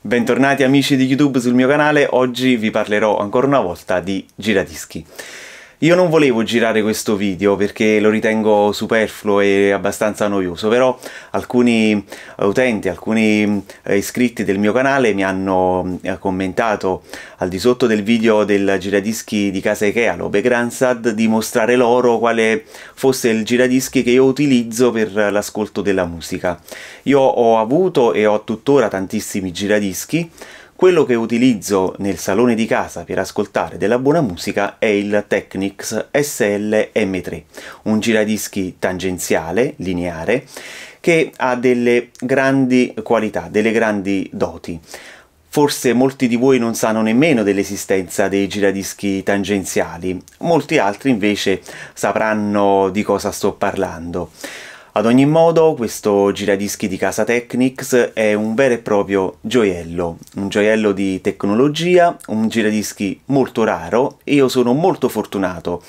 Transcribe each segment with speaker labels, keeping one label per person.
Speaker 1: Bentornati amici di YouTube sul mio canale, oggi vi parlerò ancora una volta di giradischi. Io non volevo girare questo video perché lo ritengo superfluo e abbastanza noioso, però alcuni utenti, alcuni eh, iscritti del mio canale mi hanno eh, commentato al di sotto del video del giradischi di casa Ikea, l'Obe Gransad, di mostrare loro quale fosse il giradischi che io utilizzo per l'ascolto della musica. Io ho avuto e ho tuttora tantissimi giradischi, quello che utilizzo nel salone di casa per ascoltare della buona musica è il Technics SLM3, un giradischi tangenziale, lineare, che ha delle grandi qualità, delle grandi doti. Forse molti di voi non sanno nemmeno dell'esistenza dei giradischi tangenziali, molti altri invece sapranno di cosa sto parlando. Ad ogni modo, questo giradischi di casa Technics è un vero e proprio gioiello, un gioiello di tecnologia, un giradischi molto raro e io sono molto fortunato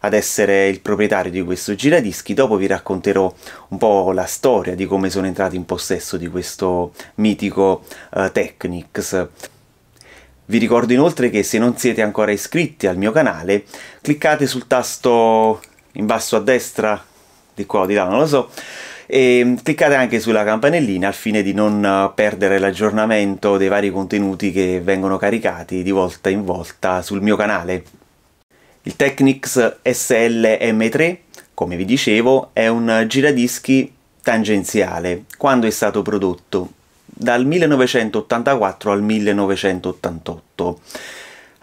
Speaker 1: ad essere il proprietario di questo giradischi. Dopo vi racconterò un po' la storia di come sono entrato in possesso di questo mitico uh, Technics. Vi ricordo inoltre che se non siete ancora iscritti al mio canale, cliccate sul tasto in basso a destra di qua o di là, non lo so. E ehm, cliccate anche sulla campanellina al fine di non eh, perdere l'aggiornamento dei vari contenuti che vengono caricati di volta in volta sul mio canale. Il Technics SLM3, come vi dicevo, è un giradischi tangenziale. Quando è stato prodotto? Dal 1984 al 1988.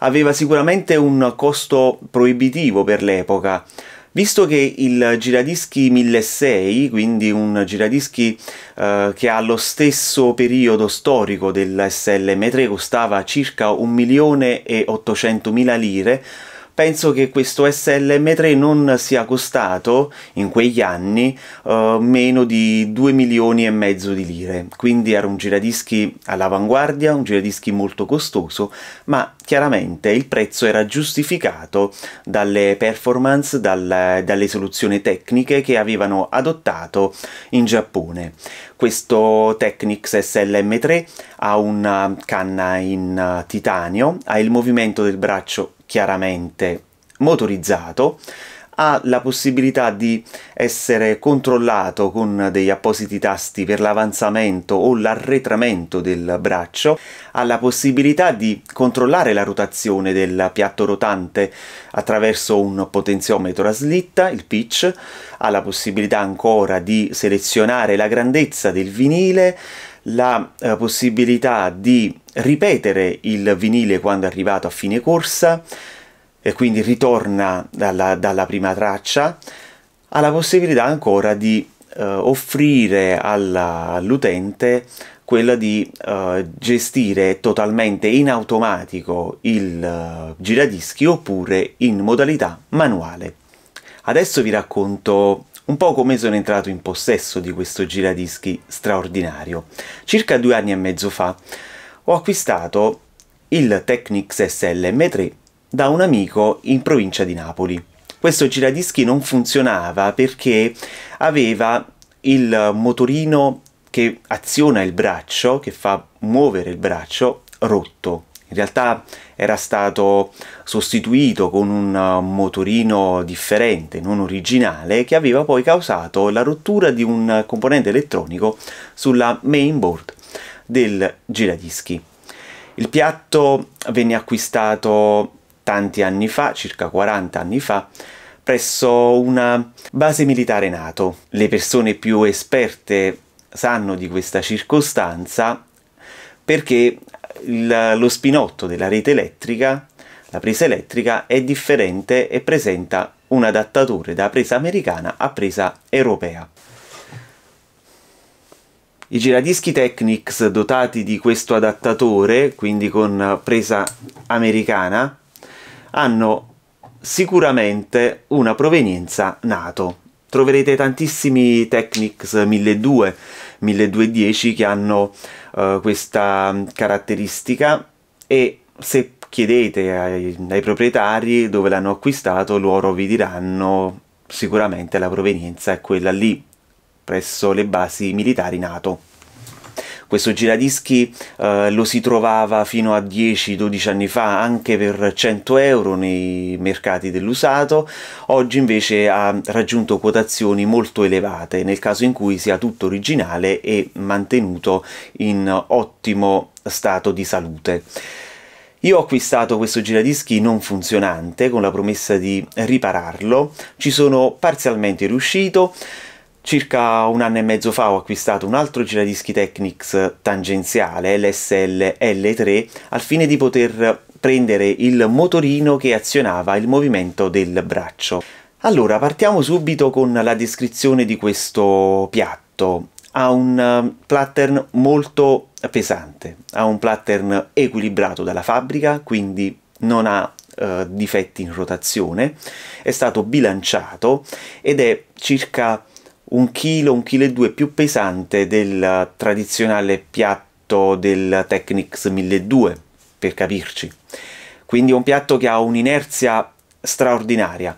Speaker 1: Aveva sicuramente un costo proibitivo per l'epoca, Visto che il giradischi 1006, quindi un giradischi eh, che lo stesso periodo storico dell'SLM3 costava circa 1.800.000 lire, penso che questo SLM3 non sia costato in quegli anni eh, meno di 2 milioni e mezzo di lire, quindi era un giradischi all'avanguardia, un giradischi molto costoso, ma chiaramente il prezzo era giustificato dalle performance, dal, dalle soluzioni tecniche che avevano adottato in Giappone. Questo Technics SLM3 ha una canna in titanio, ha il movimento del braccio chiaramente motorizzato, ha la possibilità di essere controllato con degli appositi tasti per l'avanzamento o l'arretramento del braccio, ha la possibilità di controllare la rotazione del piatto rotante attraverso un potenziometro a slitta, il pitch, ha la possibilità ancora di selezionare la grandezza del vinile, la eh, possibilità di ripetere il vinile quando arrivato a fine corsa e quindi ritorna dalla, dalla prima traccia, ha la possibilità ancora di eh, offrire all'utente quella di eh, gestire totalmente in automatico il eh, giradischi oppure in modalità manuale. Adesso vi racconto un po' come sono entrato in possesso di questo giradischi straordinario. Circa due anni e mezzo fa ho acquistato il Technics SLM3 da un amico in provincia di Napoli. Questo giradischi non funzionava perché aveva il motorino che aziona il braccio, che fa muovere il braccio, rotto in realtà era stato sostituito con un motorino differente, non originale, che aveva poi causato la rottura di un componente elettronico sulla mainboard del giradischi. Il piatto venne acquistato tanti anni fa, circa 40 anni fa, presso una base militare NATO. Le persone più esperte sanno di questa circostanza perché il, lo spinotto della rete elettrica, la presa elettrica, è differente e presenta un adattatore da presa americana a presa europea. I giradischi Technics dotati di questo adattatore, quindi con presa americana, hanno sicuramente una provenienza NATO. Troverete tantissimi Technics 1200 1210 che hanno uh, questa caratteristica e se chiedete ai, ai proprietari dove l'hanno acquistato loro vi diranno sicuramente la provenienza è quella lì presso le basi militari NATO. Questo giradischi eh, lo si trovava fino a 10-12 anni fa anche per 100 euro nei mercati dell'usato, oggi invece ha raggiunto quotazioni molto elevate nel caso in cui sia tutto originale e mantenuto in ottimo stato di salute. Io ho acquistato questo giradischi non funzionante con la promessa di ripararlo, ci sono parzialmente riuscito, Circa un anno e mezzo fa ho acquistato un altro giradischi Technics tangenziale, l'SL L3, al fine di poter prendere il motorino che azionava il movimento del braccio. Allora, partiamo subito con la descrizione di questo piatto. Ha un eh, pattern molto pesante, ha un pattern equilibrato dalla fabbrica, quindi non ha eh, difetti in rotazione, è stato bilanciato ed è circa un chilo, un chilo e due più pesante del tradizionale piatto del Technics 1200, per capirci. Quindi è un piatto che ha un'inerzia straordinaria.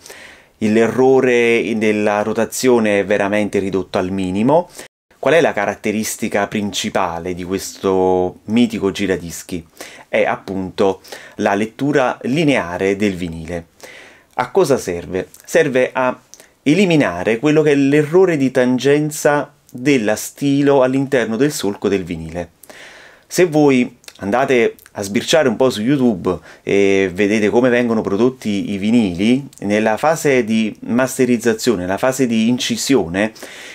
Speaker 1: L'errore della rotazione è veramente ridotto al minimo. Qual è la caratteristica principale di questo mitico giradischi? È appunto la lettura lineare del vinile. A cosa serve? Serve a eliminare quello che è l'errore di tangenza della stilo all'interno del solco del vinile. Se voi andate a sbirciare un po' su YouTube e vedete come vengono prodotti i vinili, nella fase di masterizzazione, nella fase di incisione,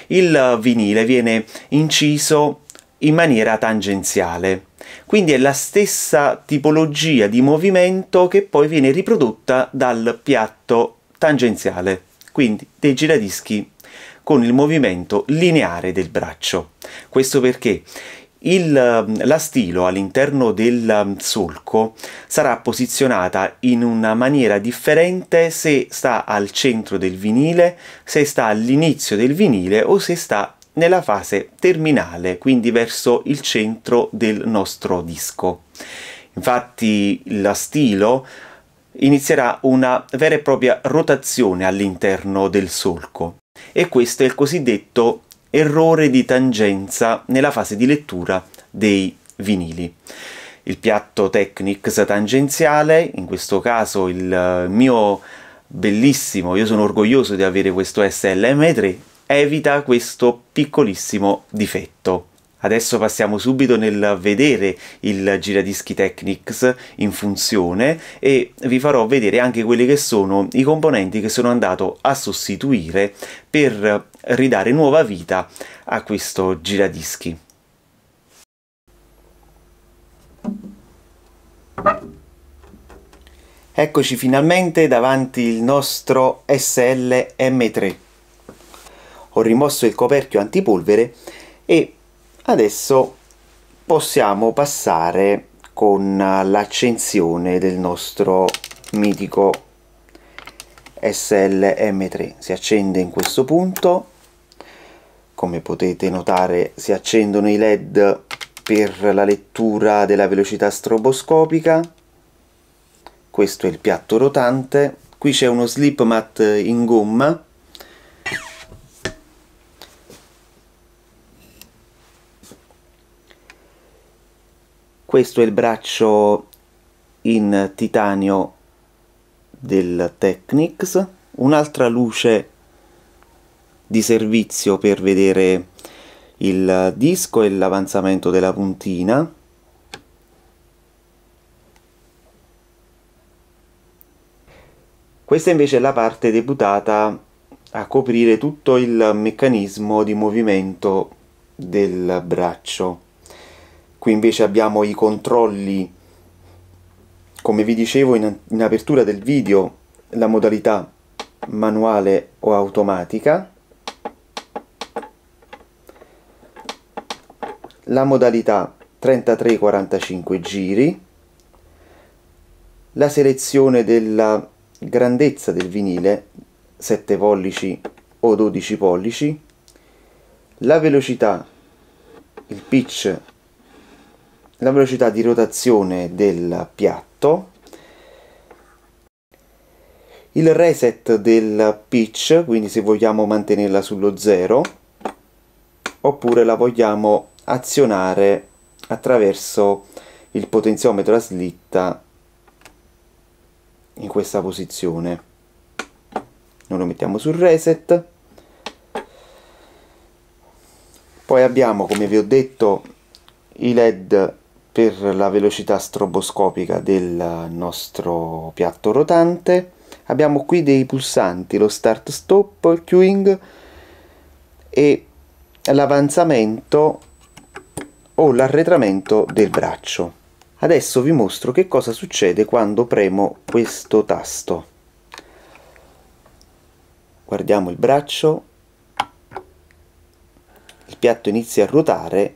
Speaker 1: il vinile viene inciso in maniera tangenziale. Quindi è la stessa tipologia di movimento che poi viene riprodotta dal piatto tangenziale quindi dei giradischi con il movimento lineare del braccio. Questo perché il, la stilo all'interno del um, solco sarà posizionata in una maniera differente se sta al centro del vinile, se sta all'inizio del vinile o se sta nella fase terminale, quindi verso il centro del nostro disco. Infatti la stilo inizierà una vera e propria rotazione all'interno del solco e questo è il cosiddetto errore di tangenza nella fase di lettura dei vinili. Il piatto Technics tangenziale, in questo caso il eh, mio bellissimo, io sono orgoglioso di avere questo SLM3, evita questo piccolissimo difetto. Adesso passiamo subito nel vedere il giradischi Technics in funzione e vi farò vedere anche quelli che sono i componenti che sono andato a sostituire per ridare nuova vita a questo giradischi. Eccoci finalmente davanti il nostro SL m 3 Ho rimosso il coperchio antipolvere e Adesso possiamo passare con l'accensione del nostro mitico SLM3. Si accende in questo punto, come potete notare si accendono i led per la lettura della velocità stroboscopica, questo è il piatto rotante, qui c'è uno slip mat in gomma Questo è il braccio in titanio del Technics, un'altra luce di servizio per vedere il disco e l'avanzamento della puntina. Questa invece è la parte deputata a coprire tutto il meccanismo di movimento del braccio. Qui invece abbiamo i controlli, come vi dicevo in, in apertura del video, la modalità manuale o automatica, la modalità 33-45 giri, la selezione della grandezza del vinile, 7 pollici o 12 pollici, la velocità, il pitch la velocità di rotazione del piatto, il reset del pitch, quindi se vogliamo mantenerla sullo zero, oppure la vogliamo azionare attraverso il potenziometro a slitta in questa posizione. Noi lo mettiamo sul reset. Poi abbiamo, come vi ho detto, i led per la velocità stroboscopica del nostro piatto rotante abbiamo qui dei pulsanti lo start stop il queuing e l'avanzamento o l'arretramento del braccio adesso vi mostro che cosa succede quando premo questo tasto guardiamo il braccio il piatto inizia a ruotare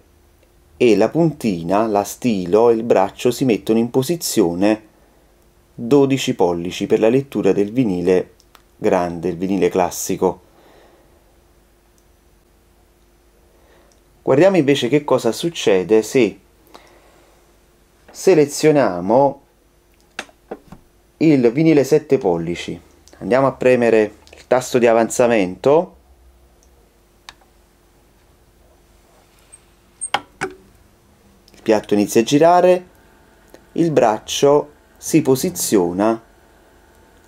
Speaker 1: e la puntina, la stilo e il braccio si mettono in posizione 12 pollici per la lettura del vinile grande, il vinile classico. Guardiamo invece che cosa succede se selezioniamo il vinile 7 pollici. Andiamo a premere il tasto di avanzamento piatto inizia a girare, il braccio si posiziona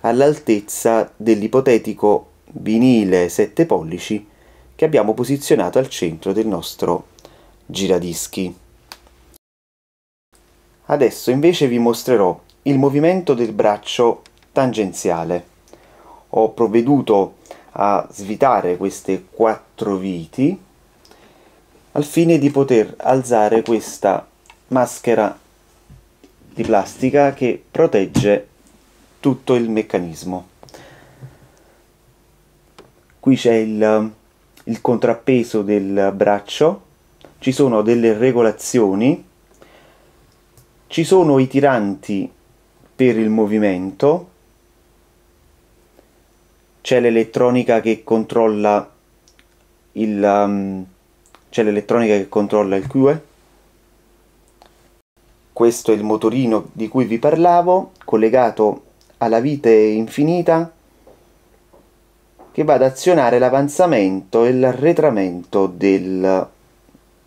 Speaker 1: all'altezza dell'ipotetico vinile 7 pollici che abbiamo posizionato al centro del nostro giradischi. Adesso invece vi mostrerò il movimento del braccio tangenziale. Ho provveduto a svitare queste quattro viti al fine di poter alzare questa maschera di plastica che protegge tutto il meccanismo. Qui c'è il, il contrappeso del braccio, ci sono delle regolazioni, ci sono i tiranti per il movimento, c'è l'elettronica che controlla il, um, c'è l'elettronica che controlla il QE. Questo è il motorino di cui vi parlavo, collegato alla vite infinita, che va ad azionare l'avanzamento e l'arretramento del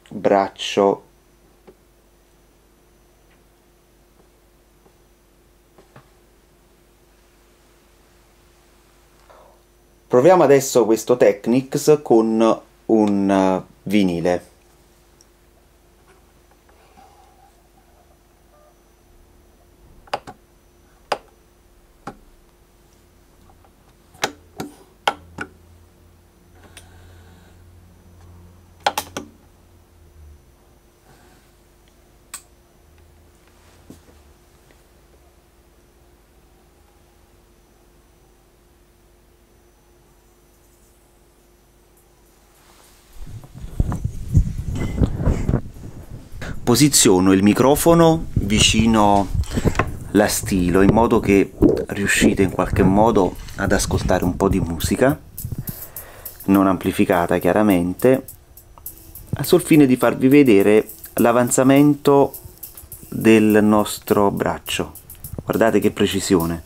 Speaker 1: braccio Proviamo adesso questo Technics con un vinile. posiziono il microfono vicino la stilo in modo che riuscite in qualche modo ad ascoltare un po' di musica non amplificata chiaramente sul fine di farvi vedere l'avanzamento del nostro braccio guardate che precisione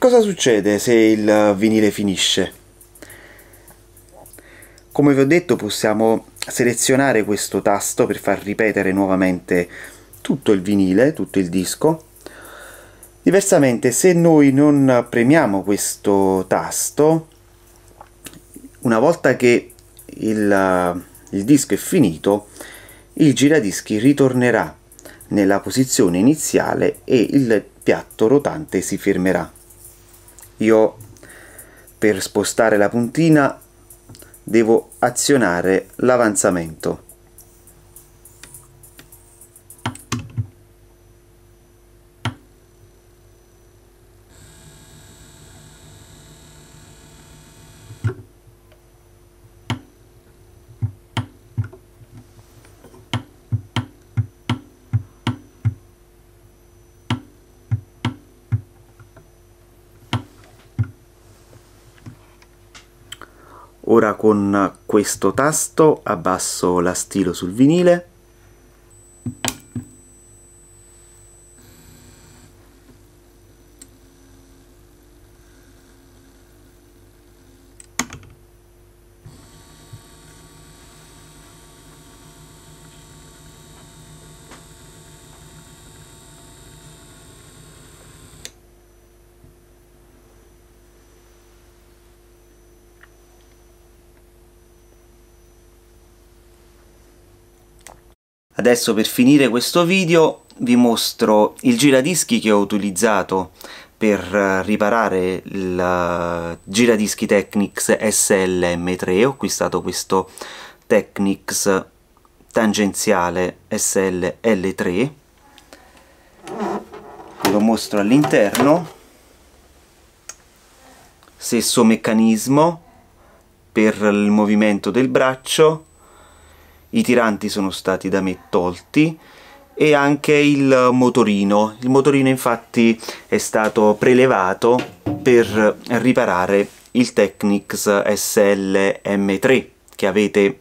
Speaker 1: cosa succede se il vinile finisce? Come vi ho detto possiamo selezionare questo tasto per far ripetere nuovamente tutto il vinile, tutto il disco. Diversamente se noi non premiamo questo tasto, una volta che il, il disco è finito, il giradischi ritornerà nella posizione iniziale e il piatto rotante si fermerà io per spostare la puntina devo azionare l'avanzamento Ora con questo tasto abbasso la stilo sul vinile Adesso per finire questo video vi mostro il giradischi che ho utilizzato per eh, riparare il eh, giradischi Technics SLM3 ho acquistato questo Technics tangenziale SLL3 ve lo mostro all'interno stesso meccanismo per il movimento del braccio i tiranti sono stati da me tolti e anche il motorino. Il motorino infatti è stato prelevato per riparare il Technics SLM3 che avete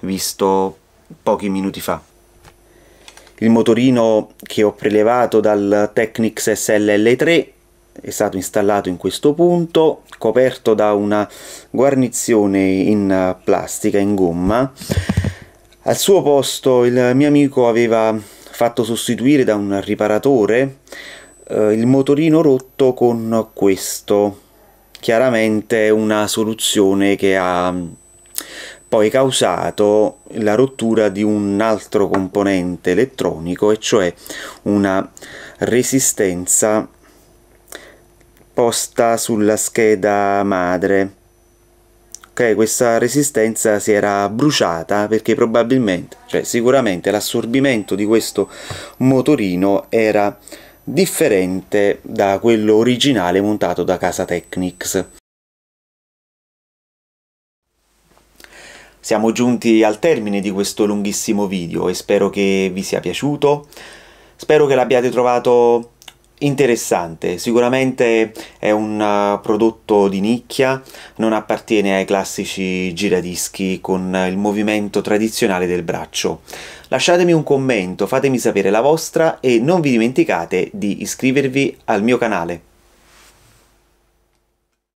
Speaker 1: visto pochi minuti fa. Il motorino che ho prelevato dal Technics SLL3 è stato installato in questo punto, coperto da una guarnizione in plastica, in gomma, al suo posto il mio amico aveva fatto sostituire da un riparatore eh, il motorino rotto con questo. Chiaramente una soluzione che ha mm, poi causato la rottura di un altro componente elettronico, e cioè una resistenza posta sulla scheda madre ok questa resistenza si era bruciata perché probabilmente cioè sicuramente l'assorbimento di questo motorino era differente da quello originale montato da casa Technics Siamo giunti al termine di questo lunghissimo video e spero che vi sia piaciuto, spero che l'abbiate trovato interessante, sicuramente è un eh, prodotto di nicchia, non appartiene ai classici giradischi con il movimento tradizionale del braccio. Lasciatemi un commento, fatemi sapere la vostra e non vi dimenticate di iscrivervi al mio canale.